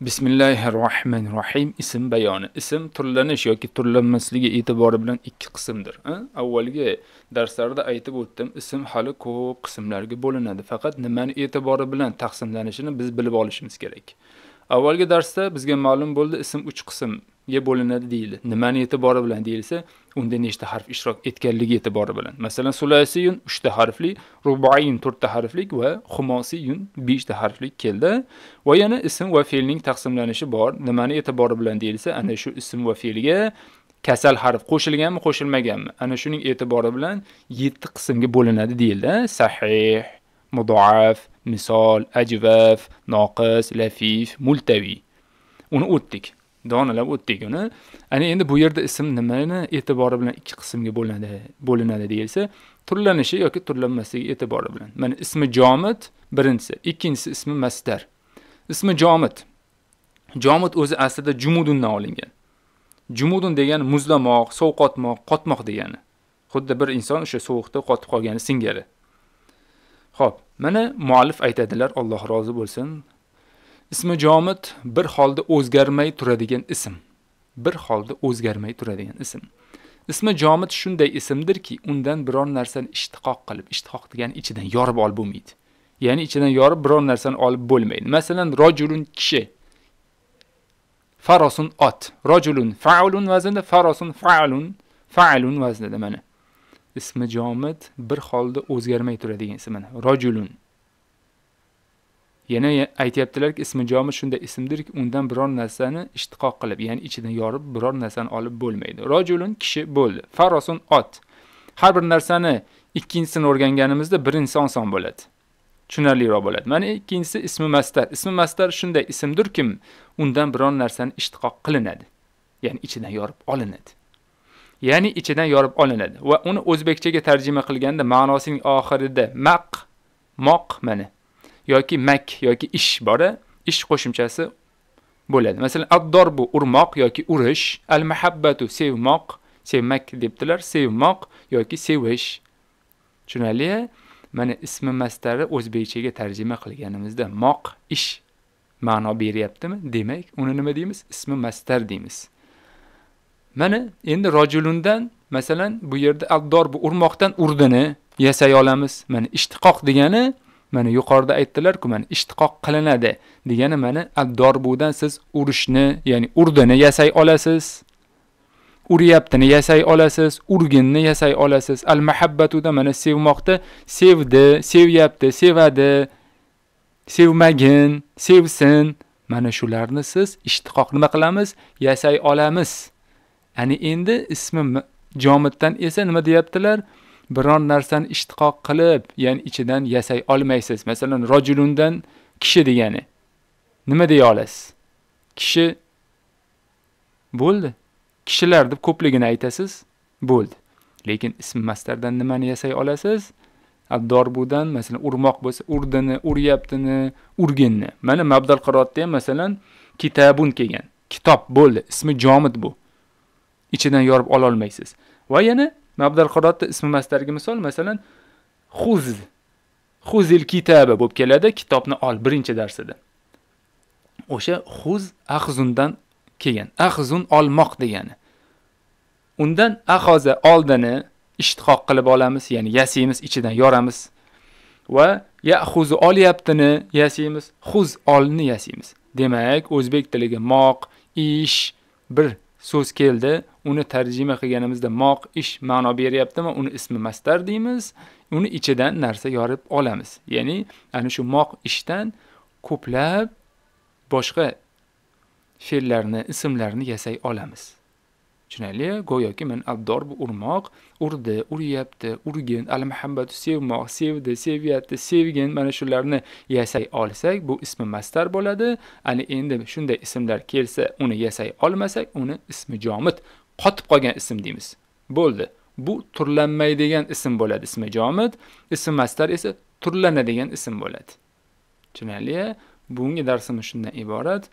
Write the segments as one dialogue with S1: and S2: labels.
S1: bismillahi rohmanir rohim ism bayoni ism turlanish yoki turlanmasligi e'tibori bilan ikki qismdir avvalgi darslarda aytib o'tdim ism hali ko'p qismlarga bo'linadi faqat nimani e'tibori bilan taqsimlanishini biz bilib olishimiz kerak avvalgi darsda bizga ma'lum bo'ldi ism uch qism ga bo'linadi deyildi nimani e'tibori bilan deyilsa unda nechta harf ishtirok etganligi e'tibori bilan masalan sulasiyun 3 ta harfli rubaiyun 4 ta harflik va xumosiyun 5 ta harflik keldi va yana ism va fe'lning taqsimlanishi bor nimani e'tibori bilan deyilsa ana shu ism va fe'lga kasal harf qo'shilganmi qo'shilmaganmi ana shuning e'tibori bilan 7 qismga bo'linadi deyildi sahih mudoaf misol ajvaf noqis lafif multaviy uni o'tdik donalab o'tdik uni ana endi bu yerda ism nimani e'tibori bilan ikki qismga bo'linadi bo'linadi deyilsa turlanishi yoki turlanmasligi e'tibori bilan mana ismi jomid birinchisi ikkinchisi ismi masdar ismi jomid jomid o'zi aslida jumudundan olingan jumudun degani muzlamoq sovqotmoq qotmoq degani xuddi bir inson o'sha sovuqda qotib qolgani singari ho'p mana muallif aytadilar alloh rozi bo'lsin Ismi jomid bir holda o'zgarmay turadigan ism. Bir holda o'zgarmay turadigan ism. Ismi jomid shunday ismdirki, undan biror narsani ishtiqoq qilib, ishtiqoq degani ichidan yorib olib bo'lmaydi. Ya'ni ichidan yorib biror narsani olib bo'lmaydi. Masalan, rojulun kishi. Farosun ot. Rojulun faulun vaznida, farosun faulun, faulun vaznida mana. Ismi jomid bir holda o'zgarmay turadigan ism mana. Rojulun yana aytayaptilarki, ismi jomi shunday ismdirki undan biror narsani ishtiqoq qilib ya'ni ichidan yorib biror narsani olib bo'lmaydi Rajulun kishi bo'ldi farosun ot har bir narsani ikkinchisini o'rganganimizda birinchisi oson bo'ladi tushunarliroq bo'ladi mana ikkinchisi ismi mastar ismi mastar shunday ismdir kim undan biror narsani ishtiqoq qilinadi ya'ni ichidan yorib olinadi ya'ni ichidan yorib olinadi va uni o'zbekchaga tarjima qilganda ma'nosining oxirida maq moq mana yoki mak yoki ish bora ish qo'shimchasi bo'ladi masalan addorbu urmoq yoki urish al mahabbatu sevmoq sevmak debdilar sevmoq yoki sevish tushunarli mana ismi mastari o'zbekchaga tarjima qilganimizda moq ish ma'no beryaptimi demak uni nima deymiz ismi mastar deymiz mana endi rojulundan masalan bu yerda addor bu urmoqdan urdini yasay olamiz mana ishtiqoq degani mana yuqorida aytdilar-ku, mana ishtiqoq qilinadi degani mana ad budan siz urishni, ya'ni urdini yasay olasiz. Uryaptini yasay olasiz, urginni yasay olasiz. Al-mahabbatuda mana sevmoqda sevdi, sevyapti, sevadi, sevmagin, sevsin. Mana shularni siz ishtiqoq nima qilamiz? Yasay olamiz. Ya'ni endi ismi Jomiddan esa nima deyaptilar? biron narsani ishtiqoq qilib, ya'ni ichidan yasay olmaysiz. Masalan, rojulundan kishi degani. Nima deya olasiz? Kishi bo'ldi. Kishilar deb ko'pligini aytasiz, bo'ldi. Lekin ism mastardan nimani yasay olasiz? abdorbudan masalan, urmoq bo'lsa, urdini, uryaptini, urginni. Mana mabdal qirotda ham masalan kitabun kelgan. Kitob bo'ldi. Ismi jomid bu. Ichidan yorib ola olmaysiz. Va yana abdal qirotni ismi masdariga misol masalan xuz xuzil kitaba bo'lib keladi kitobni ol birinchi darsida o'sha xuz ahzundan kelgan ahzun olmoq degani undan ahoza oldini ishtihoq qilib olamiz ya'ni yasiymiz ichidan yoramiz va yaxuzu olyaptini yasiymiz xuz olni yasiymiz demak o'zbek tiliga moq ish bir so'z keldi, uni tarjima qilganimizda moq ish ma'no beryaptimi, uni ismi mastar deymiz, uni ichidan narsa yorib olamiz. Ya'ni ana shu moq ishdan ko'plab boshqa fe'llarni, ismlarni yasay olamiz. tushunarli go'yoki men abdor urmoq urdi uryapti urgin al muhabbatu sevmoq sevdi sevyapti sevgin mana shularni yasay olsak bu ismi mastar bo'ladi ana endi shunday ismlar kelsa uni yasay olmasak uni ismi jomid qotib qolgan ism deymiz bo'ldi bu turlanmaydigan ism bo'ladi ismi jomid ism mastar esa turlanadigan ism bo'ladi tushunarli bugungi darsimiz shundan iborat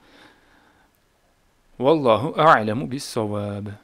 S1: vallohu a'lamu bis